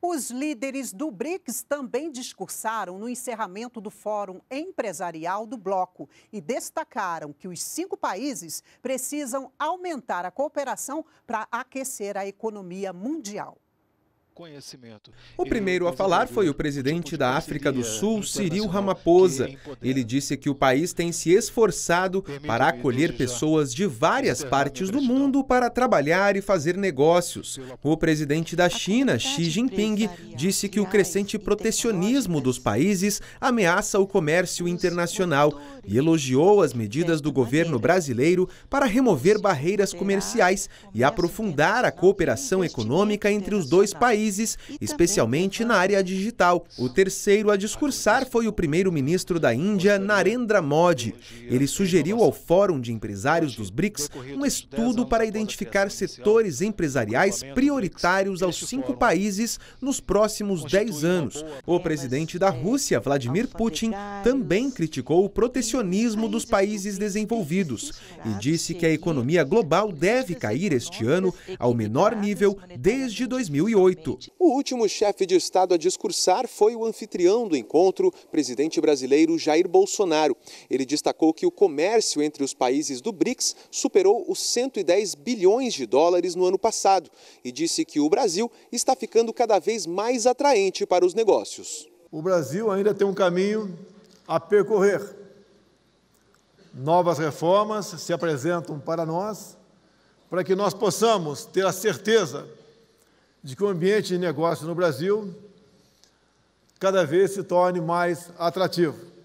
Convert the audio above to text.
Os líderes do BRICS também discursaram no encerramento do Fórum Empresarial do Bloco e destacaram que os cinco países precisam aumentar a cooperação para aquecer a economia mundial. O primeiro a falar foi o tipo presidente da África do Sul, Cyril Ramaphosa. Ele disse que o país tem se esforçado para acolher pessoas de várias partes do mundo para trabalhar e fazer negócios. O presidente da China, Xi Jinping, disse que o crescente protecionismo dos países ameaça o comércio internacional e elogiou as medidas do governo brasileiro para remover barreiras comerciais e aprofundar a cooperação econômica entre os dois países países, especialmente na área digital. O terceiro a discursar foi o primeiro-ministro da Índia, Narendra Modi. Ele sugeriu ao Fórum de Empresários dos BRICS um estudo para identificar setores empresariais prioritários aos cinco países nos próximos dez anos. O presidente da é, Rússia, Vladimir Putin, também criticou o protecionismo dos países desenvolvidos e disse que a economia global deve cair este ano ao menor nível desde 2008. O último chefe de Estado a discursar foi o anfitrião do encontro, presidente brasileiro Jair Bolsonaro. Ele destacou que o comércio entre os países do BRICS superou os 110 bilhões de dólares no ano passado e disse que o Brasil está ficando cada vez mais atraente para os negócios. O Brasil ainda tem um caminho a percorrer. Novas reformas se apresentam para nós para que nós possamos ter a certeza de que o ambiente de negócio no Brasil cada vez se torne mais atrativo.